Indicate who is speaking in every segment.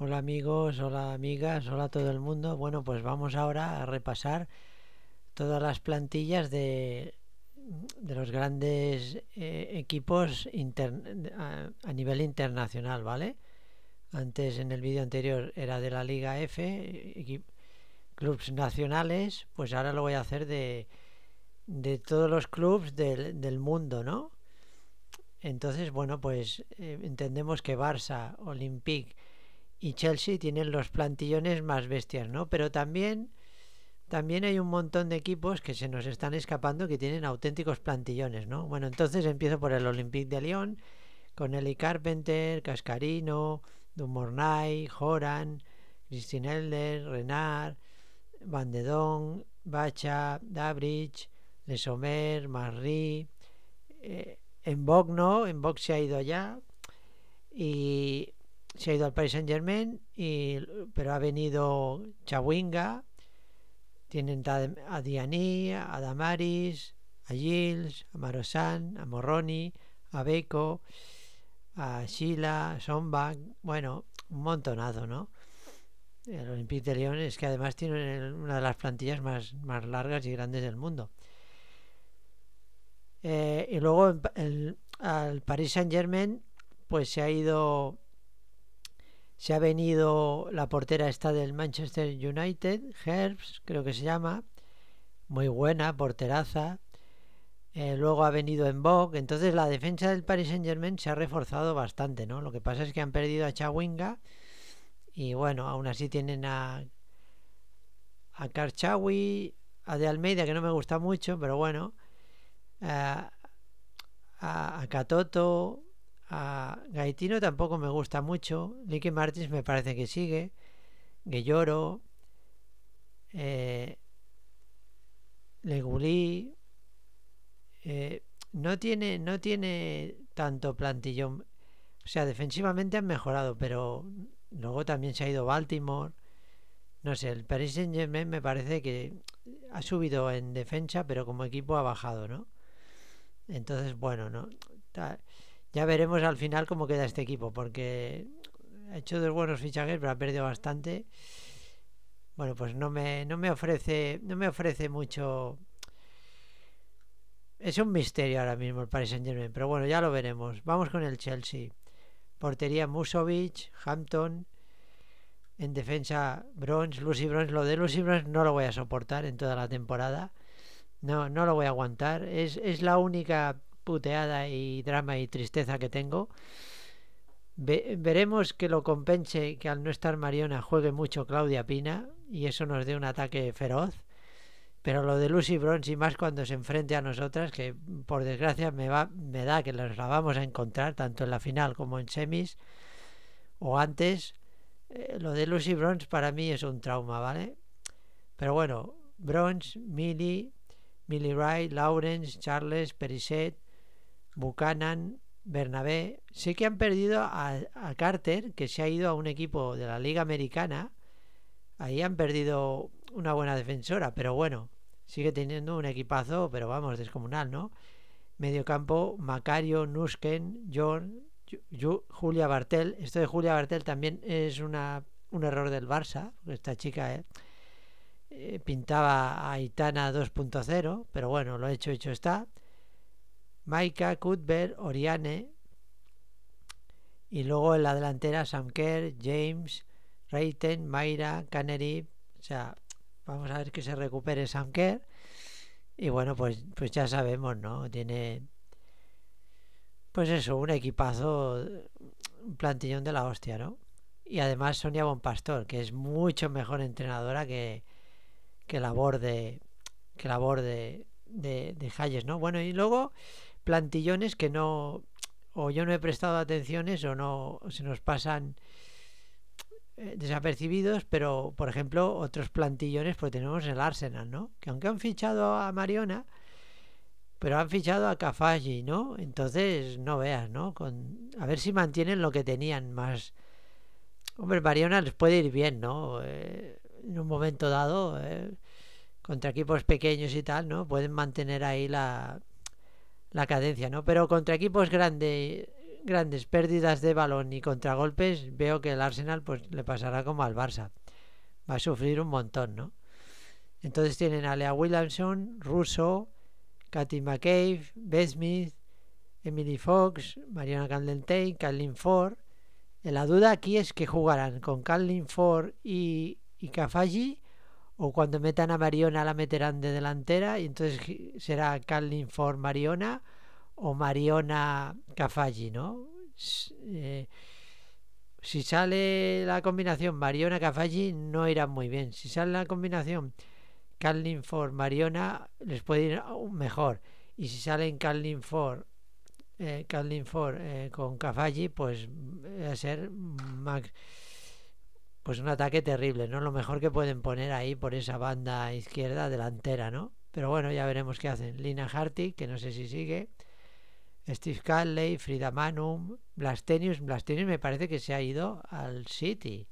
Speaker 1: Hola amigos, hola amigas, hola todo el mundo. Bueno, pues vamos ahora a repasar todas las plantillas de, los grandes eh, equipos a, nivel internacional, ¿vale? Antes en el vídeo anterior era de la Liga F, clubes nacionales, pues ahora lo voy a hacer de, de todos los clubes del, mundo, ¿no? Entonces, bueno, pues eh, entendemos que Barça, Olympique, y Chelsea tienen los plantillones más bestias, ¿no? Pero también, también hay un montón de equipos que se nos están escapando que tienen auténticos plantillones, ¿no? Bueno, entonces empiezo por el Olympique de Lyon, con Eli Carpenter, Cascarino, Dumornay, Joran, Christine Elder, Renard, Van Bacha, dabridge Lesomer, Marri. en eh, bogno no, en Vogue se ha ido ya. Y se ha ido al Paris Saint Germain, y, pero ha venido Chawinga, tienen a Diani, a Damaris, a Gilles, a Marosan, a Morroni, a Beko, a Shila a Somba, bueno, un montonazo ¿no? El Olympique de Lyon es que además tiene una de las plantillas más, largas y grandes del mundo. Eh, y luego al Paris Saint Germain, pues se ha ido se ha venido la portera esta del Manchester United, Herbs, creo que se llama. Muy buena, porteraza. Eh, luego ha venido en Vogue. Entonces la defensa del Paris Saint Germain se ha reforzado bastante, ¿no? Lo que pasa es que han perdido a Chawinga. Y bueno, aún así tienen a. A Karchawi, a De Almeida, que no me gusta mucho, pero bueno. Eh, a, a a Gaetino tampoco me gusta mucho. Nicky Martins me parece que sigue. Guilloro. Eh, Legulí. Eh, no tiene, no tiene tanto plantillón. O sea, defensivamente han mejorado, pero luego también se ha ido Baltimore. No sé, el Paris Saint Germain me parece que ha subido en defensa, pero como equipo ha bajado, ¿no? Entonces, bueno, no. Ya veremos al final cómo queda este equipo, porque ha hecho dos buenos fichajes, pero ha perdido bastante. Bueno, pues no me, no me ofrece, no me ofrece mucho. Es un misterio ahora mismo el Paris Saint Germain, pero bueno, ya lo veremos. Vamos con el Chelsea. Portería Musovic, Hampton. En defensa Bronze, Lucy Bronze. Lo de Lucy Bronze no lo voy a soportar en toda la temporada. No, no lo voy a aguantar. Es, es la única puteada y drama y tristeza que tengo. veremos que lo compense que al no estar Mariona juegue mucho Claudia Pina y eso nos dé un ataque feroz. Pero lo de Lucy Bronze y más cuando se enfrente a nosotras, que por desgracia me, va, me da que nos la vamos a encontrar tanto en la final como en semis o antes, eh, lo de Lucy Bronze para mí es un trauma, ¿vale? Pero bueno, Bronze, Millie, Millie Wright, Lawrence, Charles, Perisset, Buchanan, Bernabé. Sé que han perdido a, Carter, que se ha ido a un equipo de la Liga Americana. Ahí han perdido una buena defensora, pero bueno, sigue teniendo un equipazo, pero vamos, descomunal, ¿no? Mediocampo, Macario, Nusken, John, Julia Bartel. Esto de Julia Bartel también es una, un error del Barça. Esta chica eh, eh, pintaba a Itana 2.0, pero bueno, lo hecho, hecho está. Maika, Cuthbert, Oriane y luego en la delantera Sam Kerr, James, Reiten, Mayra, Canary, o sea, vamos a ver que se recupere Sam Kerr y bueno, pues, pues ya sabemos, ¿no? Tiene pues eso, un equipazo, un plantillón de la hostia, ¿no? Y además Sonia Bonpastor, que es mucho mejor entrenadora que, que la que la de, de, de Hayes, ¿no? Bueno, y luego plantillones que no, o yo no he prestado atenciones o no se nos pasan eh, desapercibidos, pero por ejemplo otros plantillones pues tenemos el Arsenal, ¿no? Que aunque han fichado a Mariona, pero han fichado a Cafaggi, ¿no? Entonces no veas, ¿no? Con, a ver si mantienen lo que tenían más... Hombre, Mariona les puede ir bien, ¿no? Eh, en un momento dado, eh, contra equipos pequeños y tal, ¿no? Pueden mantener ahí la, la cadencia, ¿no? Pero contra equipos grandes grandes pérdidas de balón y contragolpes, veo que el Arsenal pues le pasará como al Barça. Va a sufrir un montón, ¿no? Entonces tienen a Lea Williamson, Russo, Katy McCabe, Smith, Emily Fox, Mariana Caldentey Kathleen Ford. Eh, la duda aquí es que jugarán con Kathleen Ford y, y o cuando metan a Mariona la meterán de delantera y entonces será Carlin for Mariona o Mariona Cafaggi ¿no? Eh, si sale la combinación Mariona Cafaggi no irá muy bien. Si sale la combinación Carlin for Mariona les puede ir mejor. Y si salen Carlin for eh, eh, con Cafaggi pues va mm, a ser más pues un ataque terrible, ¿no? Lo mejor que pueden poner ahí por esa banda izquierda delantera, ¿no? Pero bueno, ya veremos qué hacen. Lina harty que no sé si sigue. Steve calley Frida Manum, Blastenius. Blastenius me parece que se ha ido al City.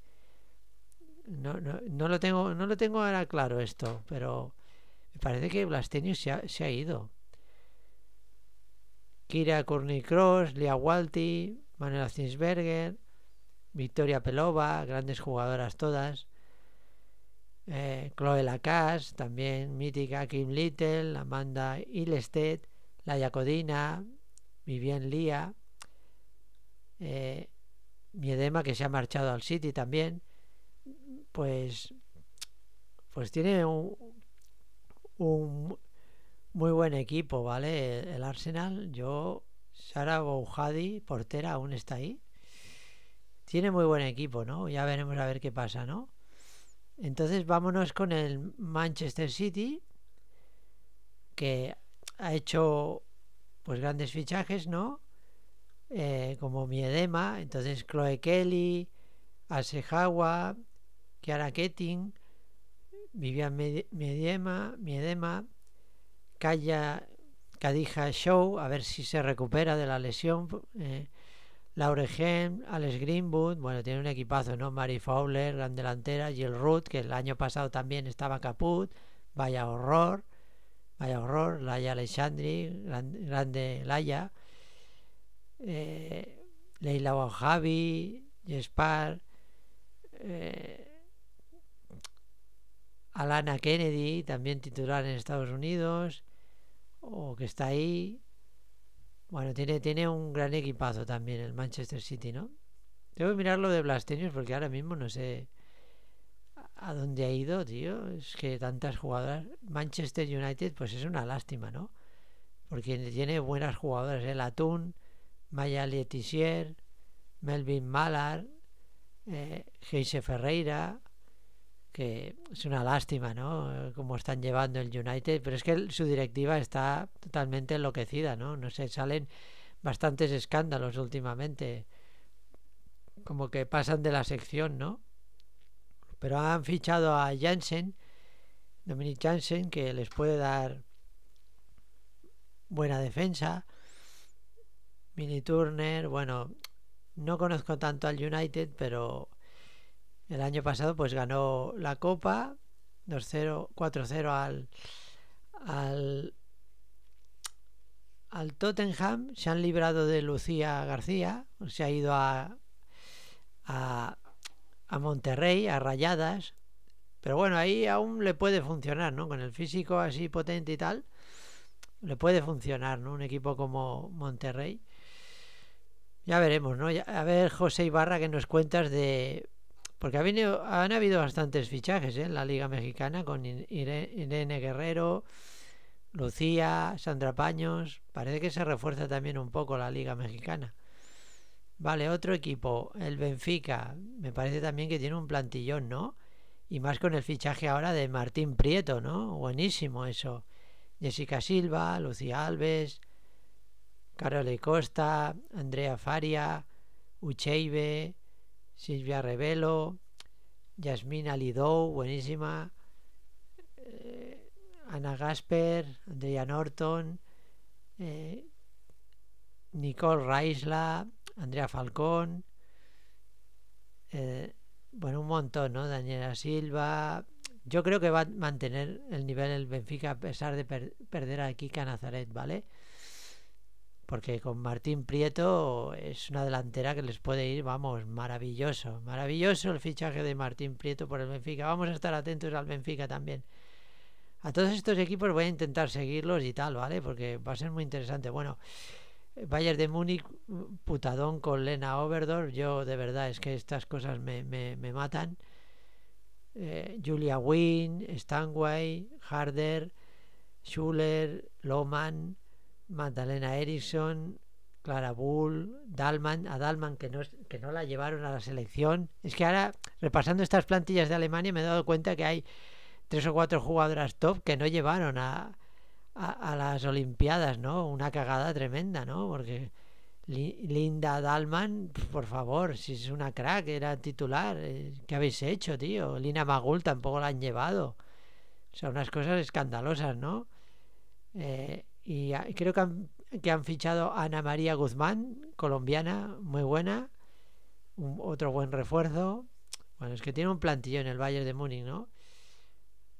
Speaker 1: No, no, lo, tengo, no lo tengo ahora claro esto, pero me parece que Blastenius se ha, se ha ido. Kira Courtney Cross, Lia Walti, Manuela Zinsberger, Victoria Pelova, grandes jugadoras todas. Eh, Chloe Lacas, también mítica Kim Little, Amanda Ilestet, la Codina, Vivian Lía, eh, Miedema que se ha marchado al City también, pues, pues tiene un, muy buen equipo, ¿vale? El, Arsenal, yo, Sara Bouhadi, portera, aún está ahí. Tiene muy buen equipo, ¿no? Ya veremos a ver qué pasa, ¿no? Entonces vámonos con el Manchester City, que ha hecho pues grandes fichajes, ¿no? Eh, como Miedema, entonces Chloe Kelly, Asehawa Kiara Ketting, Vivian Miedema, Miedema, Kaya Kadija Show, a ver si se recupera de la lesión. Eh, Laure Hem, Alex Greenwood, bueno, tiene un equipazo, ¿no? Mary Fowler, gran delantera, Jill Root, que el año pasado también estaba caput, vaya horror, vaya horror, Laia Alexandri, grande Laia, eh, Leila Wahabi, Jespar, eh, Alana Kennedy, también titular en Estados Unidos, o que está ahí, bueno, tiene, tiene un gran equipazo también el Manchester City, ¿no? Debo mirar lo de Blastenius porque ahora mismo no sé a dónde ha ido, tío. Es que tantas jugadoras. Manchester United, pues es una lástima, ¿no? Porque tiene buenas jugadoras. El ¿eh? Atún, Maya Letizier, Melvin Mallard eh, Ferreira, que es una lástima, ¿no? Cómo están llevando el United, pero es que su directiva está totalmente enloquecida, ¿no? No sé, salen bastantes escándalos últimamente, como que pasan de la sección, ¿no? Pero han fichado a Jansen, Dominic Jansen, que les puede dar buena defensa. Mini Turner, bueno, no conozco tanto al United, pero el año pasado pues ganó la Copa 2-0, 4-0 al, al, Tottenham. Se han librado de Lucía García. Se ha ido a, Monterrey, a Rayadas. Pero bueno, ahí aún le puede funcionar, ¿no? Con el físico así potente y tal, le puede funcionar, ¿no? Un equipo como Monterrey. Ya veremos, ¿no? a ver, José Ibarra, que nos cuentas de, porque ha han habido bastantes fichajes en ¿eh? la Liga Mexicana con Irene Guerrero, Lucía, Sandra Paños. Parece que se refuerza también un poco la Liga Mexicana. Vale, otro equipo, el Benfica. Me parece también que tiene un plantillón, ¿no? Y más con el fichaje ahora de Martín Prieto, ¿no? Buenísimo eso. Jessica Silva, Lucía Alves, Carole Costa, Andrea Faria, Ucheibe. Silvia Revelo, Yasmina Lidou, buenísima, eh, Ana Gasper, Andrea Norton, eh, Nicole Raisla, Andrea Falcón, eh, bueno, un montón, ¿no? Daniela Silva. Yo creo que va a mantener el nivel el Benfica a pesar de perder a Kika Nazaret, ¿vale? porque con Martín Prieto es una delantera que les puede ir, vamos, maravilloso, maravilloso el fichaje de Martín Prieto por el Benfica. Vamos a estar atentos al Benfica también. A todos estos equipos voy a intentar seguirlos y tal, ¿vale? Porque va a ser muy interesante. Bueno, Bayern de Múnich, putadón con Lena Overdorf. Yo, de verdad, es que estas cosas me, me, me matan. Eh, Julia Wynn, Stanway, Harder, Schuller, Lohmann. Magdalena Eriksson, Clara Bull, Dalman, a Dalman que no, que no la llevaron a la selección. Es que ahora, repasando estas plantillas de Alemania, me he dado cuenta que hay tres o cuatro jugadoras top que no llevaron a, las Olimpiadas, ¿no? Una cagada tremenda, ¿no? Porque Linda Dalman, por favor, si es una crack, era titular, eh, ¿qué habéis hecho, tío? Lina Magul tampoco la han llevado. O sea, unas cosas escandalosas, ¿no? Eh, y ah, creo que han, fichado Ana María Guzmán, colombiana, muy buena. otro buen refuerzo. Bueno, es que tiene un plantillo en el Bayern de Múnich, ¿no?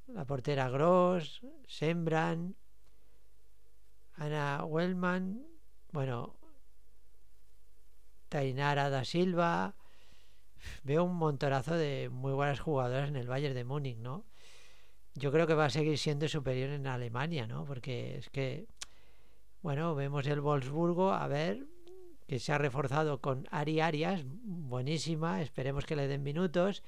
Speaker 1: La portera Gross, Sembran, Ana Wellman, bueno, Tainara da Silva. Veo un montonazo de muy buenas jugadoras en el Bayern de Múnich, ¿no? Yo creo que va a seguir siendo superior en Alemania, ¿no? Porque es que bueno, vemos el Wolfsburgo, a ver, que se ha reforzado con Ari Arias, buenísima, esperemos que le den minutos.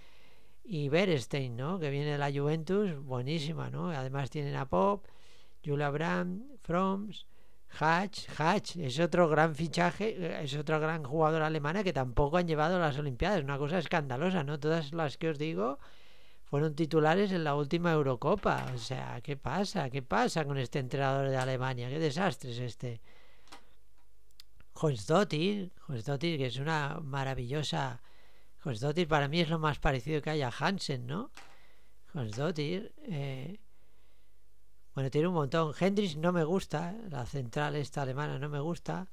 Speaker 1: Y Berestein, ¿no? Que viene de la Juventus, buenísima, ¿no? Además tienen a Pop, Julia Brand, Froms, Hatch. Hatch es otro gran fichaje, eh, es otra gran jugadora alemana que tampoco han llevado a las Olimpiadas. Una cosa escandalosa, ¿no? Todas las que os digo, fueron titulares en la última Eurocopa. O sea, ¿qué pasa? ¿Qué pasa con este entrenador de Alemania? ¡Qué desastre es este! Hans Dottir, que es una maravillosa. Dottir para mí es lo más parecido que hay a Hansen, ¿no? Josdottir, Eh... Bueno, tiene un montón. Hendrix no me gusta, la central esta alemana no me gusta.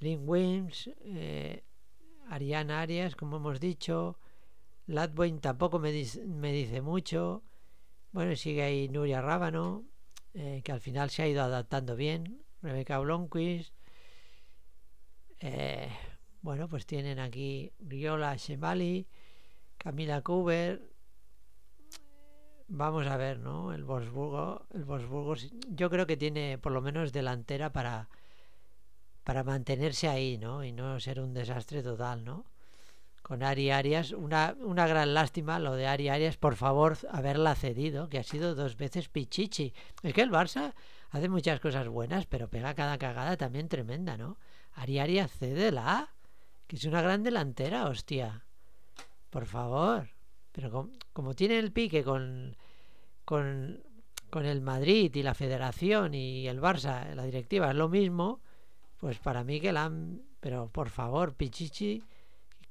Speaker 1: Lynn Wims, eh... Arias, como hemos dicho. Latboin tampoco me dice, mucho. Bueno, sigue ahí Nuria Rábano, eh, que al final se ha ido adaptando bien. Rebeca Blonquist Eh, bueno, pues tienen aquí Riola Shemali, Camila Kuber. Vamos a ver, ¿no? El Wolfsburgo, el yo creo que tiene por lo menos delantera para, para mantenerse ahí, ¿no? Y no ser un desastre total, ¿no? con Ari Arias. Una, una gran lástima lo de Ari Arias, por favor, haberla cedido, que ha sido dos veces pichichi. Es que el Barça hace muchas cosas buenas, pero pega cada cagada también tremenda, ¿no? Ari Arias, la, que es una gran delantera, hostia. Por favor. Pero como tiene el pique con, con, con el Madrid y la Federación y el Barça, la directiva es lo mismo, pues para mí que la han... Pero por favor, Pichichi,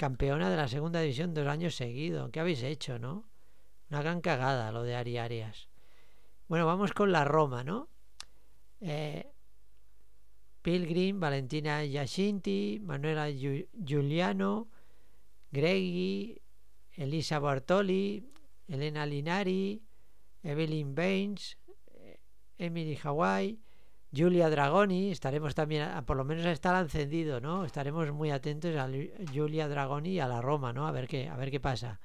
Speaker 1: campeona de la segunda división dos años seguidos. ¿Qué habéis hecho, no? Una gran cagada lo de Ari Arias. Bueno, vamos con la Roma, ¿no? Eh, Pilgrim, Valentina Yashinti, Manuela Giuliano, Greggy, Elisa Bartoli, Elena Linari, Evelyn Baines, eh, Emily Hawaii, Julia Dragoni, estaremos también, ah, por lo menos a estar encendido, ¿no? Estaremos muy atentos a Julia Dragoni y a la Roma, ¿no? A ver qué, a ver qué pasa.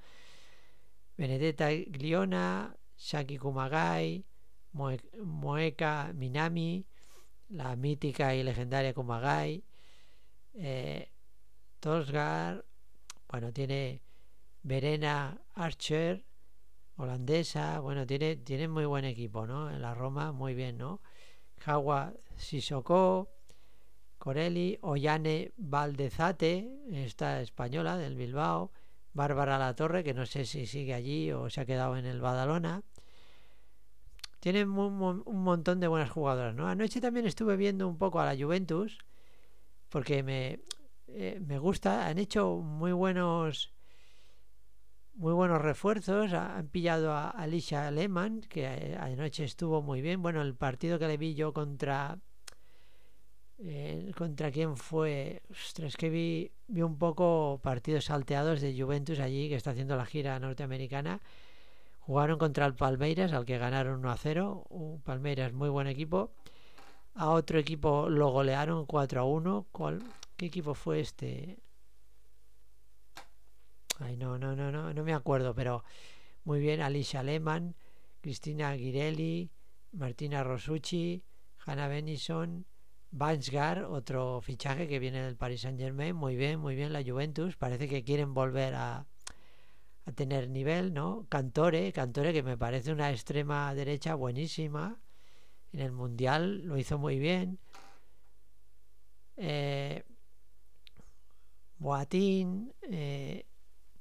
Speaker 1: Benedetta Gliona, Shaki Kumagai, Moeka Minami, la mítica y legendaria Kumagai, eh, Tosgar, bueno, tiene Verena Archer, holandesa, bueno, tiene, tiene muy buen equipo, ¿no? En la Roma, muy bien, ¿no? Jagua Sissoko, Corelli, Ollane Valdezate, esta española del Bilbao, Bárbara la torre que no sé si sigue allí o se ha quedado en el Badalona. Tienen un, montón de buenas jugadoras, ¿no? Anoche también estuve viendo un poco a la Juventus, porque me, eh, me gusta, han hecho muy buenos muy buenos refuerzos. Han pillado a Alicia Lehmann, que eh, anoche estuvo muy bien. Bueno, el partido que le vi yo contra. Eh, ¿Contra quién fue? Ostras, que vi, vi un poco partidos salteados de Juventus allí, que está haciendo la gira norteamericana. Jugaron contra el Palmeiras, al que ganaron 1 a 0. Un Palmeiras, muy buen equipo. A otro equipo lo golearon 4 a 1. ¿Qué equipo fue este? Ay, no, no, no, no, no me acuerdo, pero muy bien, Alicia Lehmann, Cristina Girelli, Martina Rosucci, Hannah Benison, Bansgar, otro fichaje que viene del Paris Saint Germain, muy bien, muy bien la Juventus, parece que quieren volver a, a tener nivel, ¿no? Cantore, Cantore que me parece una extrema derecha buenísima, en el Mundial lo hizo muy bien. Eh, Boatín, eh,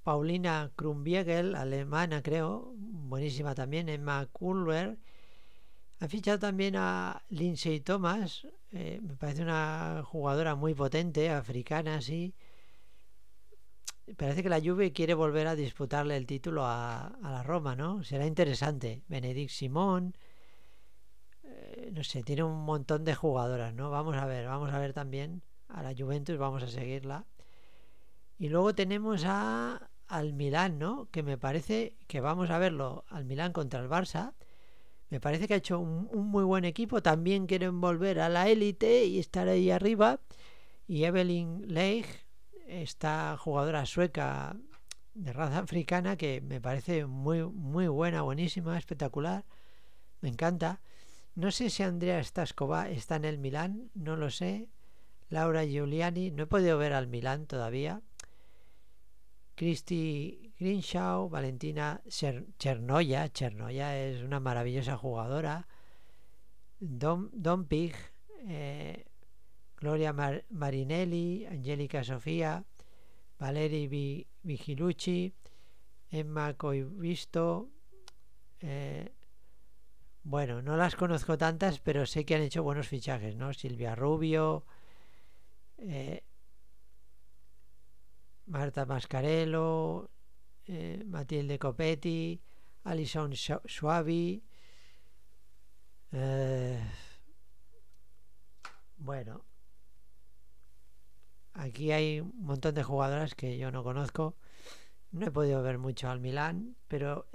Speaker 1: Paulina Krumbiegel, alemana creo, buenísima también, Emma Kulwer. Ha fichado también a Lindsay Thomas, eh, me parece una jugadora muy potente, africana, sí. Parece que la Juve quiere volver a disputarle el título a, la Roma, ¿no? Será interesante. Benedict Simón, eh, no sé, tiene un montón de jugadoras, ¿no? Vamos a ver, vamos a ver también a la Juventus, vamos a seguirla. Y luego tenemos a al Milán, ¿no? Que me parece que vamos a verlo al Milán contra el Barça. Me parece que ha hecho un, muy buen equipo. También quieren volver a la élite y estar ahí arriba. Y Evelyn Leigh, esta jugadora sueca de raza africana que me parece muy, muy buena, buenísima, espectacular. Me encanta. No sé si Andrea Staskova está en el Milán, no lo sé. Laura Giuliani, no he podido ver al Milán todavía. Christy Grinshaw, Valentina Chernoya, Chernoya es una maravillosa jugadora, Don, Don Pig, eh, Gloria Marinelli, Angélica Sofía, Valeri Vigilucci, Emma Coivisto, eh, bueno, no las conozco tantas, pero sé que han hecho buenos fichajes, ¿no? Silvia Rubio, eh, Marta Mascarello, eh, Matilde Copetti, Alison Suavi. Eh, bueno, aquí hay un montón de jugadoras que yo no conozco. No he podido ver mucho al Milán, pero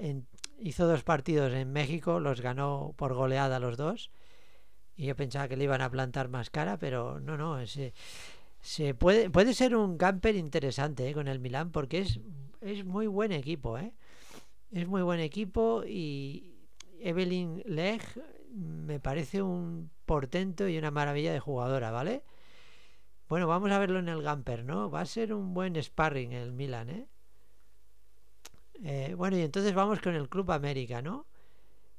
Speaker 1: hizo dos partidos en México, los ganó por goleada los dos. Y yo pensaba que le iban a plantar más cara, pero no, no, ese, se puede, puede ser un camper interesante eh, con el Milan porque es, muy buen equipo. Eh. Es muy buen equipo y Evelyn Leg me parece un portento y una maravilla de jugadora, ¿vale? Bueno, vamos a verlo en el Gamper, ¿no? Va a ser un buen sparring el Milan, eh. Bueno, y entonces vamos con el Club América, ¿no?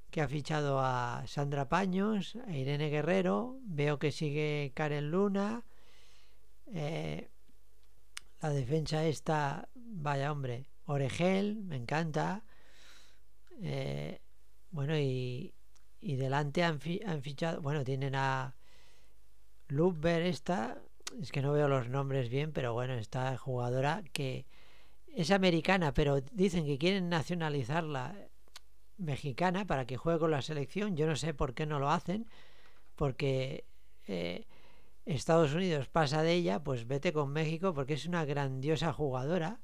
Speaker 1: Que ha fichado a Sandra Paños, a Irene Guerrero, veo que sigue Karen Luna, eh, la defensa esta, vaya hombre, Oregel, me encanta. Eh, bueno, y, y delante han, fichado, bueno, tienen a Lubber esta, es que no veo los nombres bien, pero bueno, esta jugadora que es americana, pero dicen que quieren nacionalizarla eh, mexicana para que juegue con la selección. Yo no sé por qué no lo hacen, porque Estados Unidos pasa de ella, pues vete con México porque es una grandiosa jugadora.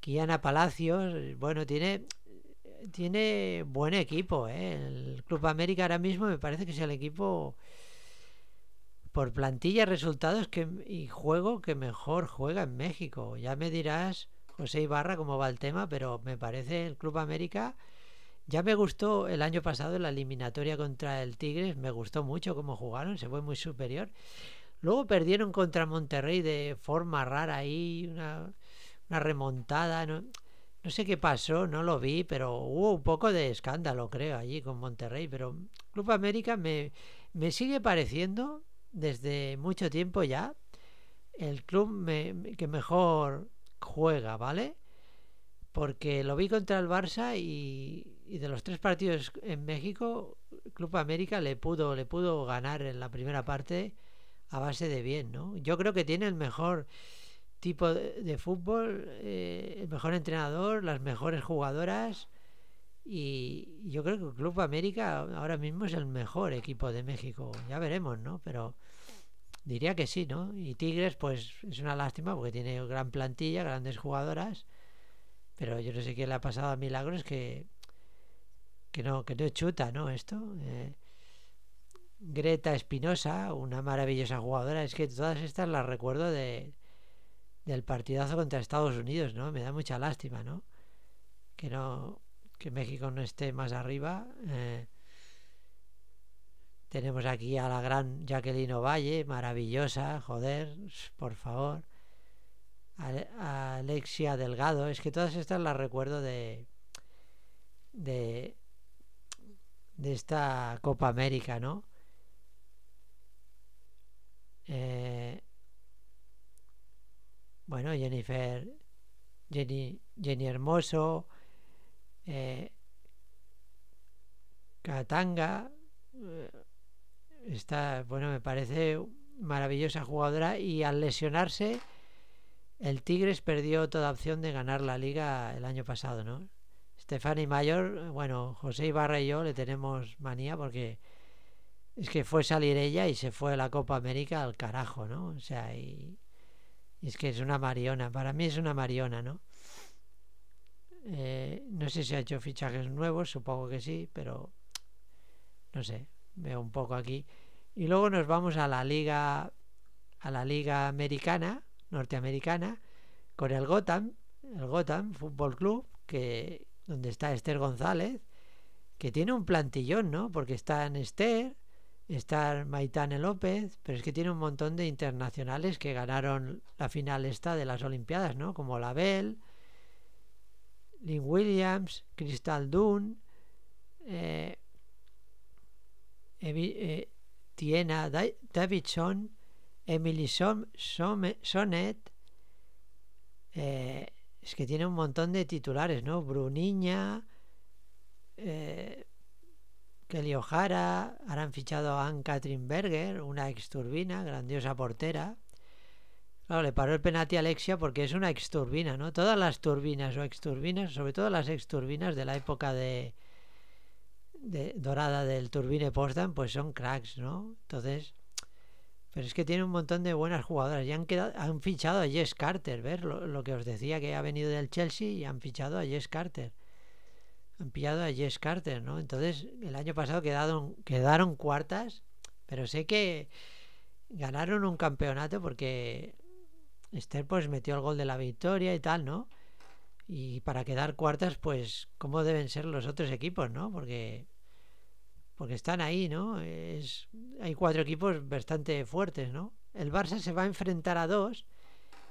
Speaker 1: Kiana Palacios, bueno, tiene, tiene buen equipo. ¿eh? El Club América ahora mismo me parece que es el equipo por plantilla, resultados que, y juego que mejor juega en México. Ya me dirás, José Ibarra, cómo va el tema, pero me parece el Club América ya me gustó el año pasado la eliminatoria contra el Tigres, me gustó mucho cómo jugaron, se fue muy superior. Luego perdieron contra Monterrey de forma rara ahí, una, remontada. No, sé qué pasó, no lo vi, pero hubo un poco de escándalo, creo, allí con Monterrey. Pero Club América me, me sigue pareciendo desde mucho tiempo ya el club que mejor juega, ¿vale? Porque lo vi contra el Barça y y de los tres partidos en México, Club América le pudo, le pudo ganar en la primera parte a base de bien, ¿no? Yo creo que tiene el mejor tipo de, fútbol, eh, el mejor entrenador, las mejores jugadoras y yo creo que Club América ahora mismo es el mejor equipo de México. Ya veremos, ¿no? Pero diría que sí, ¿no? Y Tigres, pues es una lástima porque tiene gran plantilla, grandes jugadoras, pero yo no sé qué le ha pasado a Milagros que que no, que no chuta, ¿no? Esto. Eh, Greta Espinosa, una maravillosa jugadora. Es que todas estas las recuerdo de, del partidazo contra Estados Unidos, ¿no? Me da mucha lástima, ¿no? Que no que México no esté más arriba. Eh, tenemos aquí a la gran Jacqueline Ovalle, maravillosa, joder, por favor. Alexia Delgado, es que todas estas las recuerdo de, de de esta Copa América, ¿no? Eh, bueno, Jennifer, Jenny, Jenny Hermoso, eh, Katanga, eh, está, bueno, me parece maravillosa jugadora y al lesionarse, el Tigres perdió toda opción de ganar la liga el año pasado, ¿no? Stefani Mayor, bueno, José Ibarra y yo le tenemos manía porque es que fue salir ella y se fue a la Copa América al carajo, ¿no? O sea, y, es que es una mariona, para mí es una mariona, ¿no? Eh, no sé si ha hecho fichajes nuevos, supongo que sí, pero no sé, veo un poco aquí. Y luego nos vamos a la liga a la liga americana, norteamericana, con el Gotham, el Gotham Fútbol Club, que, donde está Esther González, que tiene un plantillón, ¿no? Porque está en Esther, está Maitane López, pero es que tiene un montón de internacionales que ganaron la final esta de las Olimpiadas, ¿no? Como Label, Lynn Williams, Crystal Dunn, eh, eh Tiena Davidson, Emily Son Sonet, eh, es que tiene un montón de titulares, ¿no? Bruniña, eh, Kelly O'Hara, ahora han fichado a Anne Katrin Berger, una exturbina, grandiosa portera. Claro, le paró el penalti a Alexia porque es una exturbina, ¿no? Todas las turbinas o exturbinas, sobre todo las exturbinas de la época de, de dorada del Turbine Potsdam, pues son cracks, ¿no? Entonces, pero es que tiene un montón de buenas jugadoras. ya han, quedado, han fichado a Jess Carter, ¿ver? Lo, que os decía que ha venido del Chelsea y han fichado a Jess Carter. Han pillado a Jess Carter, ¿no? Entonces, el año pasado quedaron, quedaron cuartas, pero sé que ganaron un campeonato porque Esther pues metió el gol de la victoria y tal, ¿no? Y para quedar cuartas, pues, ¿cómo deben ser los otros equipos, ¿no? Porque porque están ahí, ¿no? hay cuatro equipos bastante fuertes, ¿no? El Barça se va a enfrentar a dos,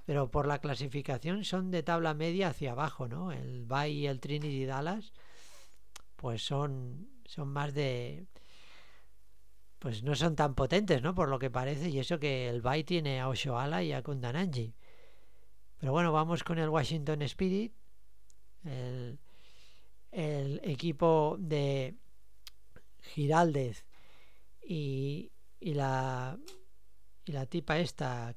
Speaker 1: pero por la clasificación son de tabla media hacia abajo, ¿no? El Bay y el Trinity Dallas, pues son, son más de... Pues no son tan potentes, ¿no? Por lo que parece, y eso que el Bay tiene a Oshoala y a Kundananji. Pero bueno, vamos con el Washington Spirit, el equipo de Giraldez y, y, la, y la tipa esta,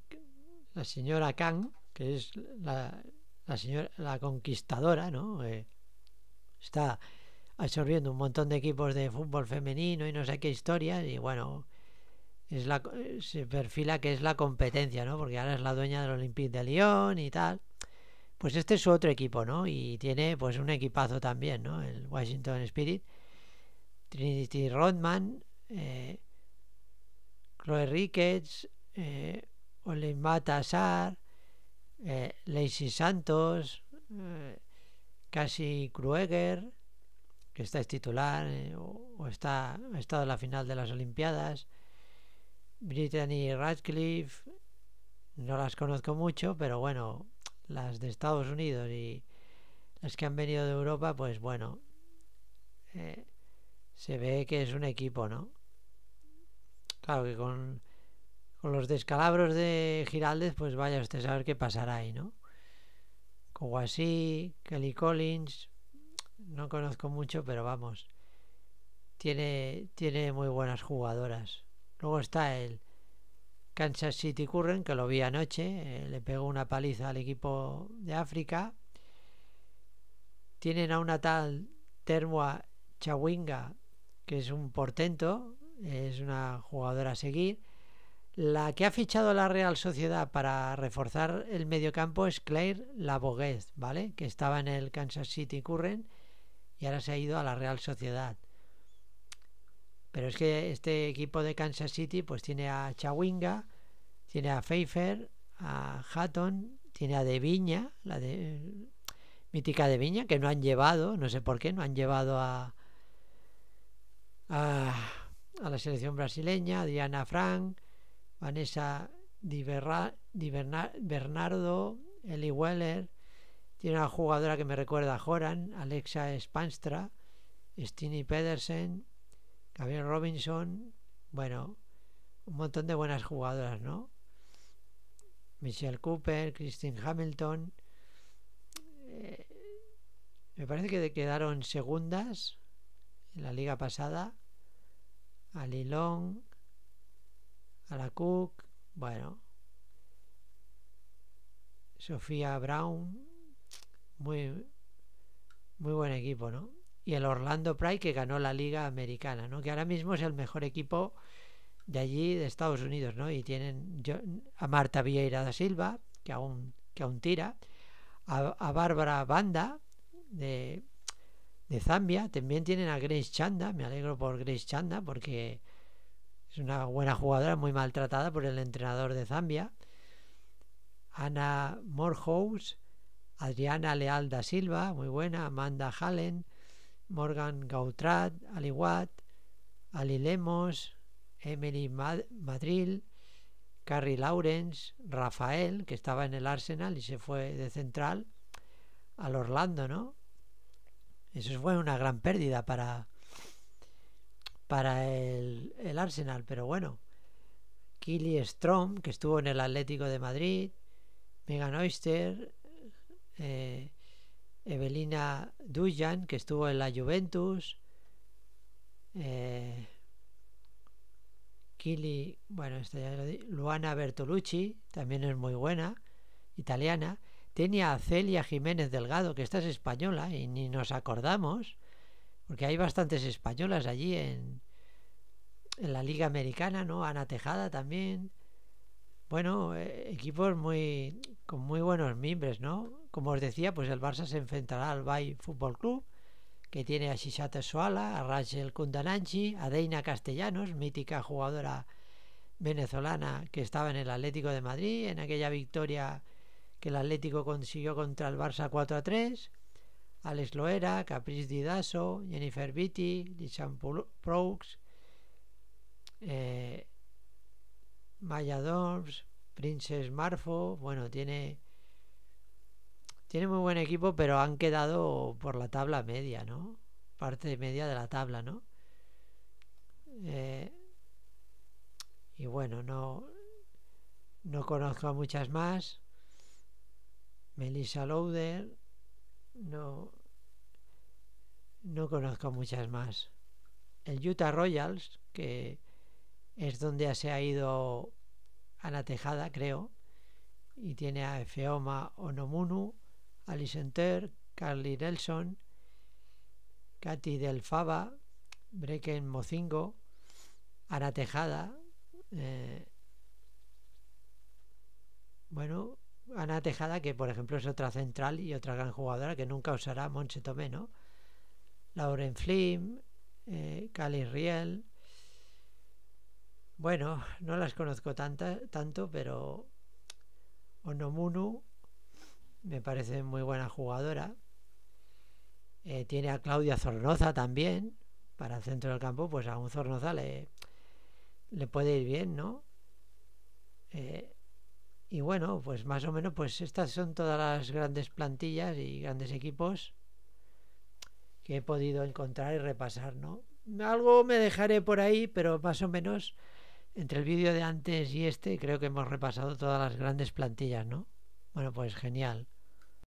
Speaker 1: la señora Kang, que es la, la señora, la conquistadora, ¿no? Eh, está absorbiendo un montón de equipos de fútbol femenino y no sé qué historia... y bueno es la, se perfila que es la competencia no porque ahora es la dueña del Olympique de Lyon y tal pues este es su otro equipo no y tiene pues un equipazo también no el Washington Spirit Trinity Rodman, eh, Chloe Ricketts, eh, Mata eh, Lacey Santos, eh, Cassie Krueger, que está es titular eh, o, está, ha estado en la final de las Olimpiadas, Brittany Radcliffe, no las conozco mucho, pero bueno, las de Estados Unidos y las que han venido de Europa, pues bueno, eh, se ve que es un equipo, ¿no? Claro que con, los descalabros de Giraldez pues vaya usted a saber qué pasará ahí, ¿no? Kowasi, Kelly Collins, no conozco mucho, pero vamos, tiene, tiene muy buenas jugadoras. Luego está el Kansas City Curren, que lo vi anoche, eh, le pegó una paliza al equipo de África. Tienen a una tal termua Chawinga, que es un portento, es una jugadora a seguir. La que ha fichado la Real Sociedad para reforzar el mediocampo es Claire Laboguez, ¿vale? Que estaba en el Kansas City Current y ahora se ha ido a la Real Sociedad. Pero es que este equipo de Kansas City pues tiene a Chawinga, tiene a Pfeiffer, a Hatton, tiene a De Viña, la de mítica De Viña que no han llevado, no sé por qué, no han llevado a a, la selección brasileña, Diana Frank, Vanessa Di, Bernardo, Eli Weller. Tiene una jugadora que me recuerda a Joran Alexa Spanstra, Stini Pedersen, Gabriel Robinson. Bueno, un montón de buenas jugadoras, ¿no? Michelle Cooper, Christine Hamilton. Eh, me parece que quedaron segundas en la liga pasada a a la Cook, bueno, Sofía Brown, muy, muy buen equipo, ¿no? Y el Orlando Pride que ganó la Liga Americana, ¿no? Que ahora mismo es el mejor equipo de allí, de Estados Unidos, ¿no? Y tienen a Marta Vieira da Silva, que aún, que aún tira, a, a Bárbara Banda, de, de Zambia. También tienen a Grace Chanda, me alegro por Grace Chanda porque es una buena jugadora, muy maltratada por el entrenador de Zambia. Ana Morhouse, Adriana Leal da Silva, muy buena, Amanda Hallen, Morgan Gautrat, Ali Watt, Ali Lemos, Emily Madril, Carrie Lawrence, Rafael, que estaba en el Arsenal y se fue de central al Orlando, ¿no? Eso fue una gran pérdida para, para el, Arsenal, pero bueno. Kili Strom, que estuvo en el Atlético de Madrid, Megan Oyster, eh, Evelina Dujan, que estuvo en la Juventus, eh, bueno, Luana Bertolucci, también es muy buena, italiana, Tenía a Celia Jiménez Delgado, que esta es española y ni nos acordamos, porque hay bastantes españolas allí en, en la Liga Americana, ¿no? Ana Tejada también. Bueno, eh, equipos muy con muy buenos miembros ¿no? Como os decía, pues el Barça se enfrentará al Bay Fútbol Club, que tiene a Shishata Soala, a Rachel Kundananchi, a Deina Castellanos, mítica jugadora venezolana que estaba en el Atlético de Madrid en aquella victoria que el Atlético consiguió contra el Barça 4 a 3. Alex Loera, Caprice Didaso, Jennifer Vitti, Lishan Proux, eh, Maya Dorms, Princess Marfo. Bueno, tiene, tiene muy buen equipo, pero han quedado por la tabla media, ¿no? Parte media de la tabla, ¿no? Eh, y bueno, no, no conozco a muchas más. Melissa lowder no, no conozco muchas más. El Utah Royals, que es donde se ha ido Ana Tejada, creo, y tiene a Feoma Onomunu, Alice Enter Carly Nelson, Katy Del Fava, Brecken Mocingo, Ana Tejada. Eh, bueno, Ana Tejada, que por ejemplo es otra central y otra gran jugadora que nunca usará Monche Tomé, ¿no? Lauren Flim, eh, Cali Riel. Bueno, no las conozco tanta, tanto, pero Onomunu me parece muy buena jugadora. Eh, tiene a Claudia Zornoza también. Para el centro del campo, pues a un Zornoza le, le puede ir bien, ¿no? Eh, y bueno, pues más o menos, pues estas son todas las grandes plantillas y grandes equipos que he podido encontrar y repasar, ¿no? Algo me dejaré por ahí, pero más o menos entre el vídeo de antes y este creo que hemos repasado todas las grandes plantillas, ¿no? Bueno, pues genial.